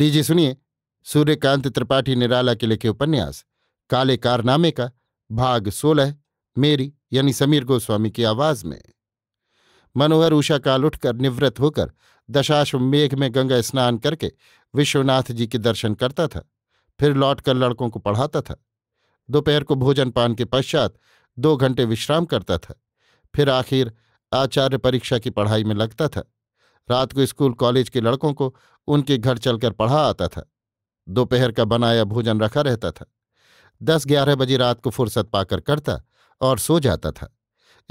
लीजिए सुनिए सूर्यकांत त्रिपाठी निराला के लिखे उपन्यास काले कारनामे का भाग सोलह मेरी यानी समीर गोस्वामी की आवाज में मनोहर उषा काल उठकर निवृत्त होकर मेघ में गंगा स्नान करके विश्वनाथ जी के दर्शन करता था फिर लौटकर लड़कों को पढ़ाता था दोपहर को भोजन पान के पश्चात दो घंटे विश्राम करता था फिर आखिर आचार्य परीक्षा की पढ़ाई में लगता था रात को स्कूल कॉलेज के लड़कों को उनके घर चलकर पढ़ा आता था दोपहर का बनाया भोजन रखा रहता था दस ग्यारह बजे रात को फुर्सत पाकर करता और सो जाता था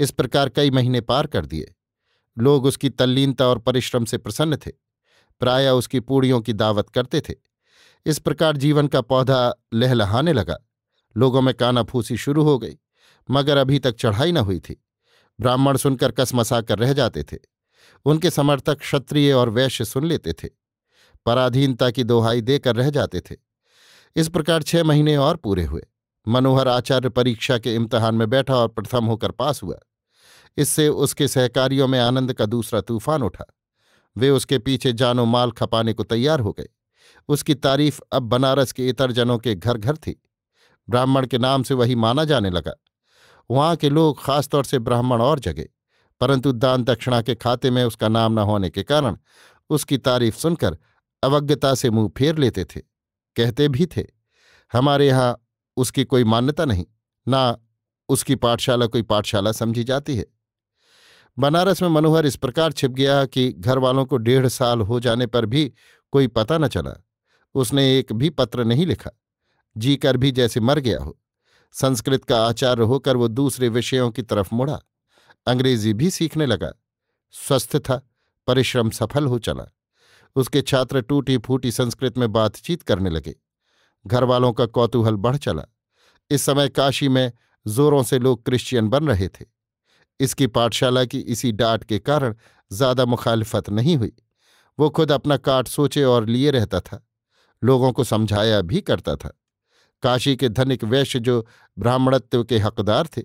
इस प्रकार कई महीने पार कर दिए लोग उसकी तल्लीनता और परिश्रम से प्रसन्न थे प्राय उसकी पूड़ियों की दावत करते थे इस प्रकार जीवन का पौधा लहलहाने लगा लोगों में कानाफूसी शुरू हो गई मगर अभी तक चढ़ाई न हुई थी ब्राह्मण सुनकर कसमसा कर रह जाते थे उनके समर्थक क्षत्रिय और वैश्य सुन लेते थे पराधीनता की दोहाई देकर रह जाते थे इस प्रकार छह महीने और पूरे हुए मनोहर आचार्य परीक्षा के इम्तहान में बैठा और प्रथम होकर पास हुआ इससे उसके सहकारियों में आनंद का दूसरा तूफान उठा वे उसके पीछे जानो माल खपाने को तैयार हो गए उसकी तारीफ अब बनारस के इतर जनों के घर घर थी ब्राह्मण के नाम से वही माना जाने लगा वहां के लोग खासतौर से ब्राह्मण और जगे परंतु दान दक्षिणा के खाते में उसका नाम न होने के कारण उसकी तारीफ सुनकर अवज्ञता से मुंह फेर लेते थे कहते भी थे हमारे यहाँ उसकी कोई मान्यता नहीं ना उसकी पाठशाला कोई पाठशाला समझी जाती है बनारस में मनोहर इस प्रकार छिप गया कि घर वालों को डेढ़ साल हो जाने पर भी कोई पता न चला उसने एक भी पत्र नहीं लिखा जीकर भी जैसे मर गया हो संस्कृत का आचार्य होकर वो दूसरे विषयों की तरफ मुड़ा अंग्रेजी भी सीखने लगा स्वस्थ था परिश्रम सफल हो चला उसके छात्र टूटी फूटी संस्कृत में बातचीत करने लगे घर वालों का कौतूहल बढ़ चला इस समय काशी में जोरों से लोग क्रिश्चियन बन रहे थे इसकी पाठशाला की इसी डांट के कारण ज्यादा मुखालफत नहीं हुई वो खुद अपना काट सोचे और लिए रहता था लोगों को समझाया भी करता था काशी के धनिक वैश्य जो ब्राह्मणत्व के हकदार थे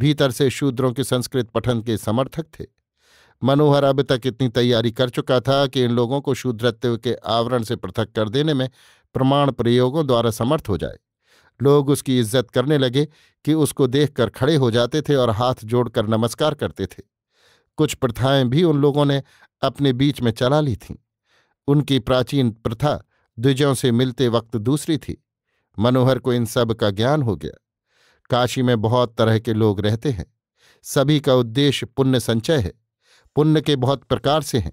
भीतर से शूद्रों के संस्कृत पठन के समर्थक थे मनोहर अब तक इतनी तैयारी कर चुका था कि इन लोगों को शूद्रत्व के आवरण से पृथक कर देने में प्रमाण प्रयोगों द्वारा समर्थ हो जाए लोग उसकी इज्जत करने लगे कि उसको देखकर खड़े हो जाते थे और हाथ जोड़कर नमस्कार करते थे कुछ प्रथाएं भी उन लोगों ने अपने बीच में चला ली थीं उनकी प्राचीन प्रथा द्विजों से मिलते वक्त दूसरी थी मनोहर को इन सब का ज्ञान हो गया काशी में बहुत तरह के लोग रहते हैं सभी का उद्देश्य पुण्य संचय है पुण्य के बहुत प्रकार से हैं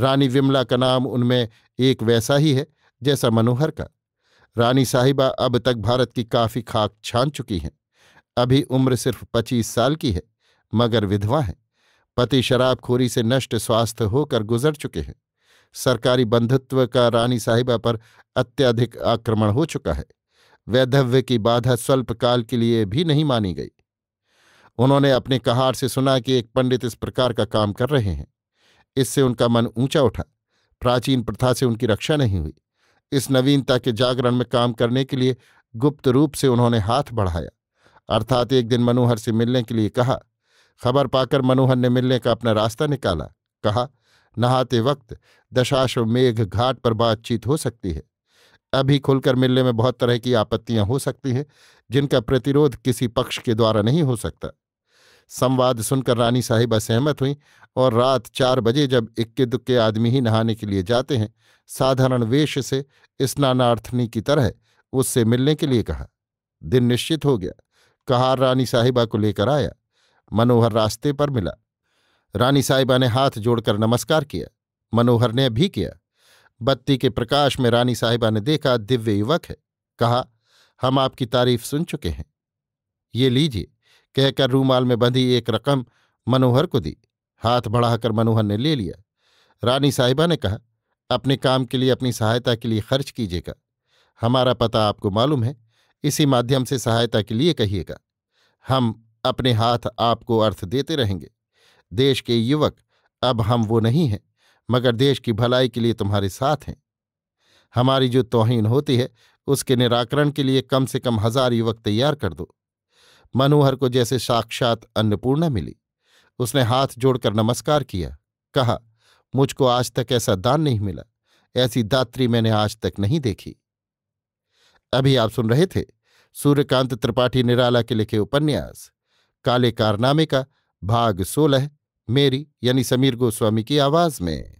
रानी विमला का नाम उनमें एक वैसा ही है जैसा मनोहर का रानी साहिबा अब तक भारत की काफी खाक छान चुकी हैं अभी उम्र सिर्फ पच्चीस साल की है मगर विधवा हैं पति शराबखोरी से नष्ट स्वास्थ्य होकर गुजर चुके हैं सरकारी बंधुत्व का रानी साहिबा पर अत्यधिक आक्रमण हो चुका है वैधव्य की बाधा स्वल्प काल के लिए भी नहीं मानी गई उन्होंने अपने कहार से सुना कि एक पंडित इस प्रकार का काम कर रहे हैं इससे उनका मन ऊंचा उठा प्राचीन प्रथा से उनकी रक्षा नहीं हुई इस नवीनता के जागरण में काम करने के लिए गुप्त रूप से उन्होंने हाथ बढ़ाया अर्थात एक दिन मनोहर से मिलने के लिए कहा खबर पाकर मनोहर ने मिलने का अपना रास्ता निकाला कहा नहाते वक्त दशाश्वमेघ घाट पर बातचीत हो सकती है अभी खुलकर मिलने में बहुत तरह की आपत्तियां हो सकती हैं जिनका प्रतिरोध किसी पक्ष के द्वारा नहीं हो सकता संवाद सुनकर रानी साहिबा सहमत हुई और रात चार बजे जब इक्के दुक्के आदमी ही नहाने के लिए जाते हैं साधारण वेश से स्नानार्थनी की तरह उससे मिलने के लिए कहा दिन निश्चित हो गया कहार रानी साहिबा को लेकर आया मनोहर रास्ते पर मिला रानी साहिबा ने हाथ जोड़कर नमस्कार किया मनोहर ने भी किया बत्ती के प्रकाश में रानी साहिबा ने देखा दिव्य युवक है कहा हम आपकी तारीफ सुन चुके हैं ये लीजिए कहकर रूमाल में बंधी एक रकम मनोहर को दी हाथ बढ़ाकर मनोहर ने ले लिया रानी साहिबा ने कहा अपने काम के लिए अपनी सहायता के लिए खर्च कीजिएगा हमारा पता आपको मालूम है इसी माध्यम से सहायता के लिए कहिएगा हम अपने हाथ आपको अर्थ देते रहेंगे देश के युवक अब हम वो नहीं हैं मगर देश की भलाई के लिए तुम्हारे साथ हैं हमारी जो तोहीन होती है उसके निराकरण के लिए कम से कम हजार युवक तैयार कर दो मनोहर को जैसे साक्षात अन्नपूर्णा मिली उसने हाथ जोड़कर नमस्कार किया कहा मुझको आज तक ऐसा दान नहीं मिला ऐसी दात्री मैंने आज तक नहीं देखी अभी आप सुन रहे थे सूर्यकांत त्रिपाठी निराला के लिखे उपन्यास काले कारनामे का भाग सोलह मेरी यानी समीर गोस्वामी की आवाज में